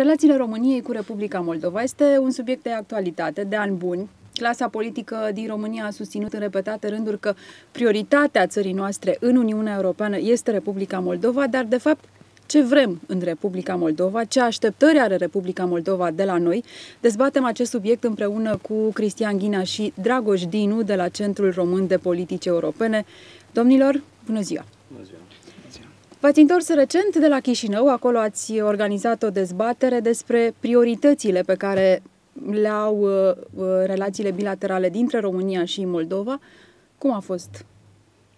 Relațiile României cu Republica Moldova este un subiect de actualitate de ani buni. Clasa politică din România a susținut în repetate rânduri că prioritatea țării noastre în Uniunea Europeană este Republica Moldova, dar de fapt ce vrem în Republica Moldova, ce așteptări are Republica Moldova de la noi. Dezbatem acest subiect împreună cu Cristian Ghina și Dragoș Dinu de la Centrul Român de Politici Europene. Domnilor, bună ziua! Bună ziua! V-ați întors recent de la Chișinău, acolo ați organizat o dezbatere despre prioritățile pe care le au uh, uh relațiile bilaterale dintre România și Moldova. Cum a fost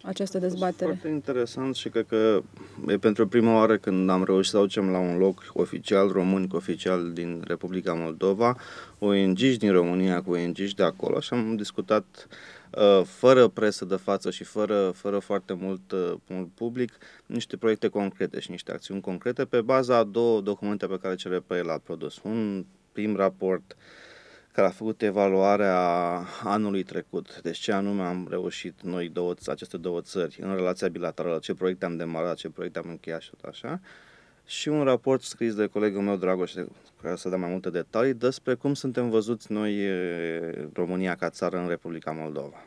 această dezbatere? Foarte interesant și cred că e pentru prima oară când am reușit să aducem la un loc oficial românic, oficial din Republica Moldova, ong din România cu ong de acolo și am discutat uh, fără presă de față și fără, fără foarte mult, uh, mult public, niște proiecte concrete și niște acțiuni concrete pe baza a două documente pe care cele le el a produs. Un prim raport uh, care a făcut evaluarea anului trecut. Deci ce anume am reușit noi două, aceste două țări în relația bilaterală, ce proiecte am demarat, ce proiecte am încheiat și tot așa. Și un raport scris de colegul meu, Dragoș, care să dăm mai multe detalii, despre cum suntem văzuți noi, România, ca țară în Republica Moldova.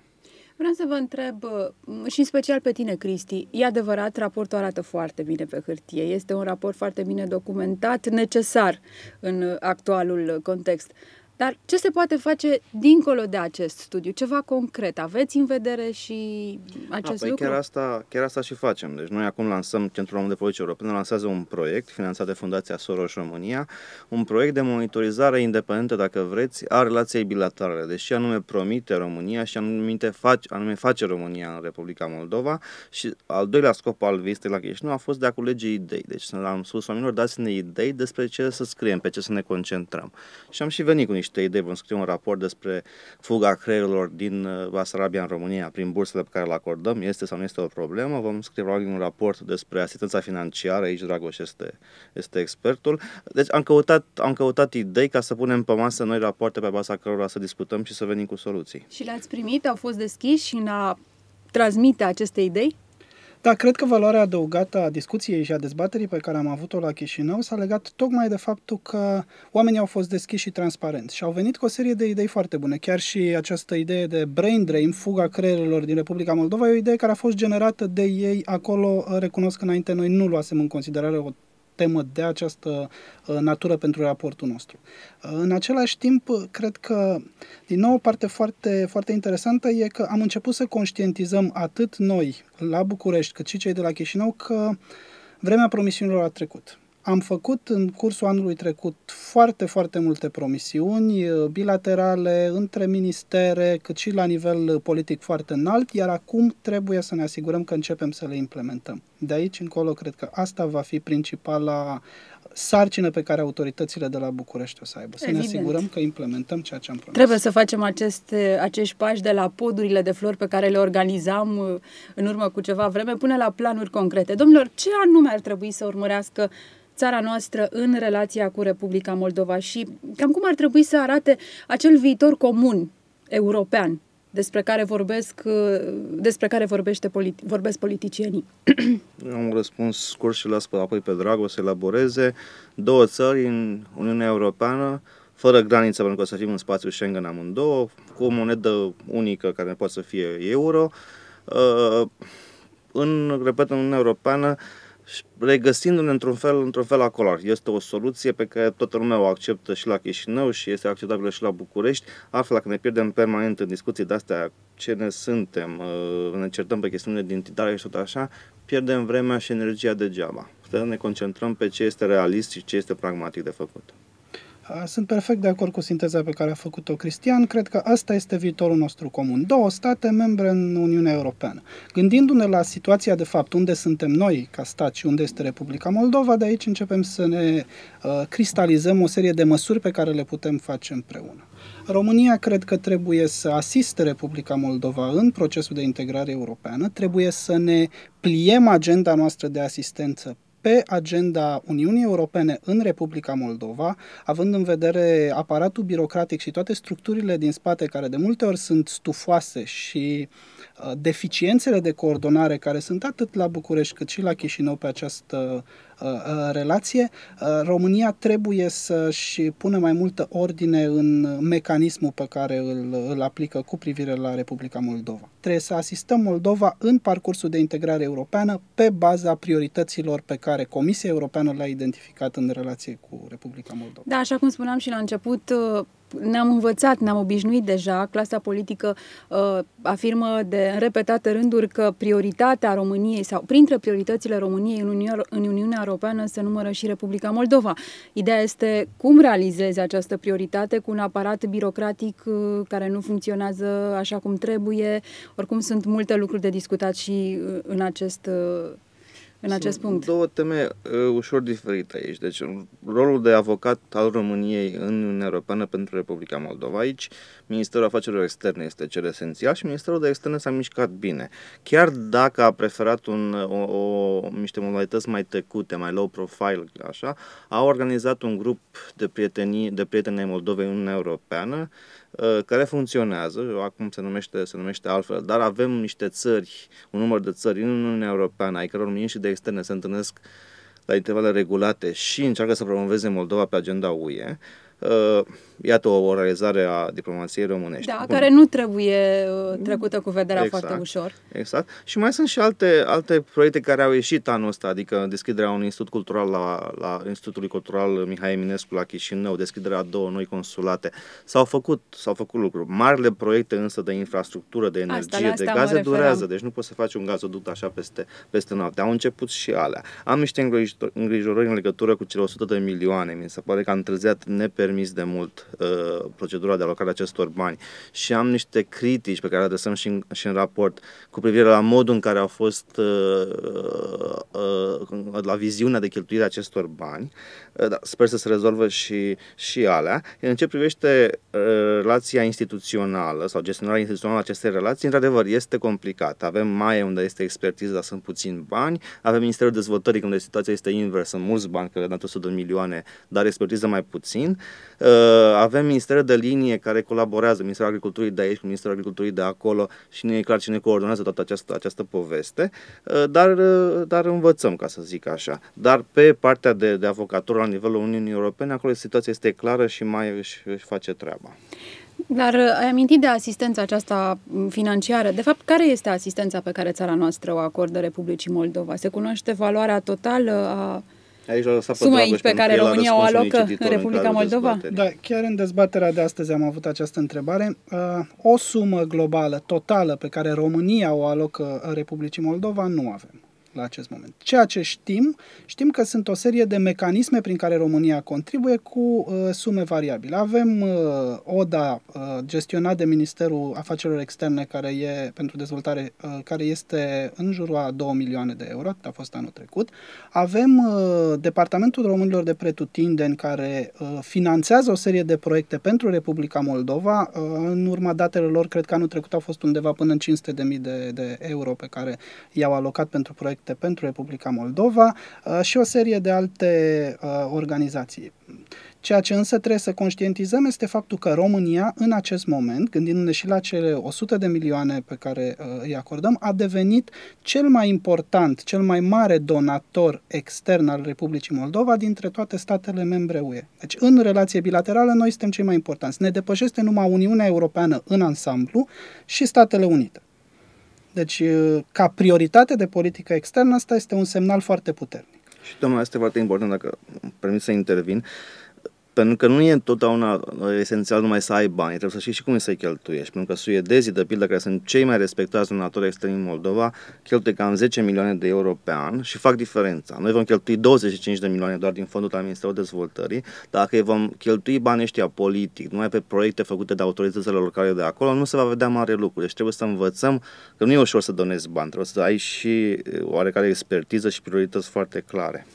Vreau să vă întreb, uh, și în special pe tine, Cristi, e adevărat, raportul arată foarte bine pe hârtie, este un raport foarte bine documentat, necesar în uh, actualul context. Dar ce se poate face dincolo de acest studiu? Ceva concret? Aveți în vedere și acest A, lucru? Chiar asta, chiar asta și facem. Deci noi acum lansăm, Centrul Român de Politici Europene lansează un proiect finanțat de Fundația Soros România, un proiect de monitorizare independentă, dacă vreți, a relației bilaterale. Deci și anume promite România și anume face, anume face România în Republica Moldova și al doilea scop al vizitei la Chișinău a fost de a culege idei. Deci am spus oamenilor, dați-ne idei despre ce să scriem, pe ce să ne concentrăm. Și am și venit cu niște niște idei, vom scrie un raport despre fuga creierilor din uh, Basarabia în România prin bursele pe care le acordăm, este sau nu este o problemă, vom scrie probabil un raport despre asistența financiară, aici Dragoș este, este expertul. Deci am căutat, am căutat idei ca să punem pe masă noi rapoarte pe baza cărora să discutăm și să venim cu soluții. Și le-ați primit? Au fost deschiși Și în a transmite aceste idei? Da, cred că valoarea adăugată a discuției și a dezbaterii pe care am avut-o la Chișinău s-a legat tocmai de faptul că oamenii au fost deschiși și transparenți și au venit cu o serie de idei foarte bune. Chiar și această idee de brain drain, fuga creierelor din Republica Moldova, e o idee care a fost generată de ei acolo, recunosc că înainte noi nu luasem în considerare o temă de această ă, natură pentru raportul nostru. Ă, în același timp, cred că, din nou, o parte foarte, foarte interesantă e că am început să conștientizăm atât noi la București, cât și cei de la Chișinău, că vremea promisiunilor a trecut am făcut în cursul anului trecut foarte, foarte multe promisiuni uh, bilaterale între ministere, cât și la nivel uh, politic foarte înalt, iar acum trebuie să ne asigurăm că începem să le implementăm. De aici încolo, cred că asta va fi principala sarcină pe care autoritățile de la București o să aibă. Să Evident. ne asigurăm că implementăm ceea ce am promis. Trebuie să facem aceste, acești pași de la podurile de flori pe care le organizam uh, în urmă cu ceva vreme până la planuri concrete. Domnilor, ce anume ar trebui să urmărească țara noastră în relația cu Republica Moldova și cam cum ar trebui să arate acel viitor comun european despre care, vorbesc, uh, despre care vorbește politi- vorbesc politicienii. Am răspuns scurt și las pe apoi pe Drago să elaboreze. Două țări în Uniunea Europeană, fără graniță, pentru că o să fim în spațiul Schengen amândouă, cu o monedă unică care poate să fie euro. Uh, în, repet, în Uniunea Europeană, regăsindu-ne într-un fel, într-un fel acolo. Este o soluție pe care toată lumea o acceptă și la Chișinău și este acceptabilă și la București. Altfel, dacă ne pierdem permanent în discuții de-astea, ce ne suntem, uh, ne certăm pe chestiuni de identitate și tot așa, pierdem vremea și energia degeaba. Să ne concentrăm pe ce este realist și ce este pragmatic de făcut. Sunt perfect de acord cu sinteza pe care a făcut-o Cristian. Cred că asta este viitorul nostru comun. Două state membre în Uniunea Europeană. Gândindu-ne la situația de fapt unde suntem noi ca stat și unde este Republica Moldova, de aici începem să ne uh, cristalizăm o serie de măsuri pe care le putem face împreună. România cred că trebuie să asiste Republica Moldova în procesul de integrare europeană, trebuie să ne pliem agenda noastră de asistență pe agenda Uniunii Europene în Republica Moldova, având în vedere aparatul birocratic și toate structurile din spate care de multe ori sunt stufoase și uh, deficiențele de coordonare care sunt atât la București cât și la Chișinău pe această Uh, uh, relație. Uh, România trebuie să-și pună mai multă ordine în mecanismul pe care îl, îl aplică cu privire la Republica Moldova. Trebuie să asistăm Moldova în parcursul de integrare europeană pe baza priorităților pe care Comisia Europeană le-a identificat în relație cu Republica Moldova. Da, așa cum spuneam și la început, ne-am învățat, ne-am obișnuit deja, clasa politică uh, afirmă de în repetate rânduri că prioritatea României sau printre prioritățile României în Uniunea, în Uniunea Europeană se numără și Republica Moldova. Ideea este cum realizezi această prioritate cu un aparat birocratic uh, care nu funcționează așa cum trebuie. Oricum sunt multe lucruri de discutat și uh, în acest uh, în acest punct? două teme uh, ușor diferite aici. Deci, rolul de avocat al României în Uniunea Europeană pentru Republica Moldova aici, Ministerul Afacerilor Externe este cel esențial și Ministerul de Externe s-a mișcat bine. Chiar dacă a preferat un, o, o, niște modalități mai tăcute, mai low profile, așa, a organizat un grup de prieteni, de prieteni ai Moldovei în Uniunea Europeană, Uh, care funcționează, acum se numește, se numește altfel, dar avem niște țări, un număr de țări în Uniunea Europeană, ai căror miniștri de externe se întâlnesc la intervale regulate și încearcă să promoveze Moldova pe agenda UE, uh, Uh, iată o realizare a diplomației românești. Da, Bun. care nu trebuie uh, trecută cu vederea exact, foarte ușor. Exact. Și mai sunt și alte, alte proiecte care au ieșit anul ăsta, adică deschiderea unui institut cultural la, la Institutului Cultural Mihai Eminescu la Chișinău, deschiderea a două noi consulate. S-au făcut, s-au făcut lucruri. Marile proiecte însă de infrastructură, de energie, asta, de gaze durează, deci nu poți să faci un gazoduct așa peste, peste noapte. Au început și alea. Am niște îngrijorări în legătură cu cele 100 de milioane. Mi se pare că am întârziat nepe permis de mult uh, procedura de alocare a acestor bani și am niște critici pe care le adresăm și în, și în raport cu privire la modul în care au fost uh, uh, uh la viziunea de cheltuire a acestor bani. Uh, da, sper să se rezolvă și, și alea. În ce privește uh, relația instituțională sau gestionarea instituțională a acestei relații, într-adevăr, este complicată. Avem mai unde este expertiză, dar sunt puțini bani. Avem Ministerul Dezvoltării, unde situația este inversă, mulți bani, cred, dat 100 de milioane, dar expertiză mai puțin. Uh, avem ministere de linie care colaborează, Ministerul Agriculturii de aici, Ministerul Agriculturii de acolo și nu e clar cine coordonează toată această, această poveste, uh, dar, uh, dar învățăm, ca să zic așa. Dar pe partea de, de avocatură la nivelul Uniunii Europene, acolo situația este clară și mai își, își face treaba. Dar ai amintit de asistența aceasta financiară. De fapt, care este asistența pe care țara noastră o acordă Republicii Moldova? Se cunoaște valoarea totală a Aici a Suma aici pe care România o alocă în Republica în Moldova? Dezbatere. Da, chiar în dezbaterea de astăzi am avut această întrebare. Uh, o sumă globală, totală, pe care România o alocă Republicii Moldova, nu avem la acest moment. Ceea ce știm, știm că sunt o serie de mecanisme prin care România contribuie cu uh, sume variabile. Avem uh, ODA uh, gestionat de Ministerul Afacerilor Externe care e pentru dezvoltare, uh, care este în jurul a 2 milioane de euro, a fost anul trecut. Avem uh, Departamentul Românilor de Pretutindeni care uh, finanțează o serie de proiecte pentru Republica Moldova. Uh, în urma datelor lor, cred că anul trecut au fost undeva până în 500.000 de, de euro pe care i-au alocat pentru proiecte proiecte pentru Republica Moldova uh, și o serie de alte uh, organizații. Ceea ce însă trebuie să conștientizăm este faptul că România, în acest moment, gândindu-ne și la cele 100 de milioane pe care uh, îi acordăm, a devenit cel mai important, cel mai mare donator extern al Republicii Moldova dintre toate statele membre UE. Deci, în relație bilaterală, noi suntem cei mai importanți. Ne depășește numai Uniunea Europeană în ansamblu și Statele Unite. Deci, uh, ca prioritate de politică externă, asta este un semnal foarte puternic. Și, domnule, este foarte important, dacă îmi permit să intervin, uh, pentru că nu e totdeauna uh, esențial numai să ai bani, trebuie să știi și cum să-i cheltuiești. Pentru că suedezii, de pildă, care sunt cei mai respectați donatori externi în Moldova, cheltuie cam 10 milioane de euro pe an și fac diferența. Noi vom cheltui 25 de milioane doar din fondul Ministerului Dezvoltării, dacă vom cheltui banii ăștia politic, numai pe proiecte făcute de autoritățile locale de acolo, nu se va vedea mare lucru. Deci trebuie să învățăm că nu e ușor să donezi bani, trebuie să ai și uh, oarecare expertiză și priorități foarte clare.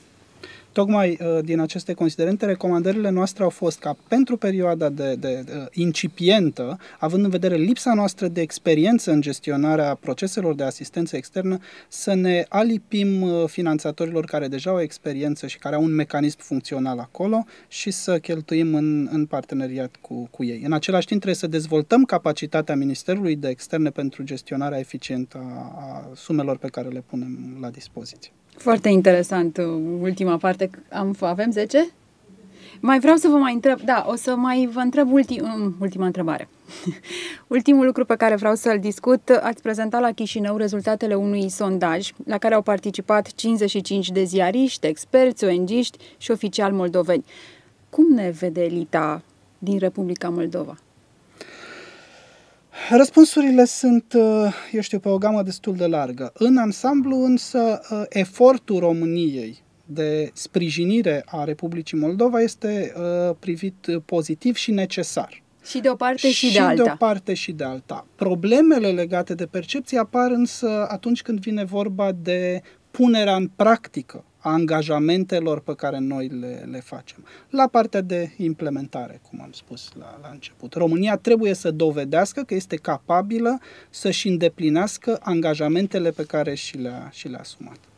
Tocmai uh, din aceste considerente, recomandările noastre au fost ca pentru perioada de, de, de uh, incipientă, având în vedere lipsa noastră de experiență în gestionarea proceselor de asistență externă, să ne alipim uh, finanțatorilor care deja au experiență și care au un mecanism funcțional acolo și să cheltuim în, în parteneriat cu, cu ei. În același timp, trebuie să dezvoltăm capacitatea Ministerului de Externe pentru gestionarea eficientă a, a sumelor pe care le punem la dispoziție. Foarte interesant uh, ultima parte. Am, avem 10? Mai vreau să vă mai întreb, da, o să mai vă întreb ulti, um, ultima întrebare. Ultimul lucru pe care vreau să-l discut, ați prezentat la Chișinău rezultatele unui sondaj la care au participat 55 de ziariști, experți, ong și oficiali moldoveni. Cum ne vede elita din Republica Moldova? Răspunsurile sunt, uh, eu știu, pe o gamă destul de largă. În ansamblu, însă, uh, efortul României de sprijinire a Republicii Moldova este uh, privit pozitiv și necesar. Și de o parte și, și de alta. Și de o parte și de alta. Problemele legate de percepție apar însă atunci când vine vorba de punerea în practică angajamentelor pe care noi le, le facem. La partea de implementare, cum am spus la, la început, România trebuie să dovedească că este capabilă să-și îndeplinească angajamentele pe care și le-a, și le-a asumat.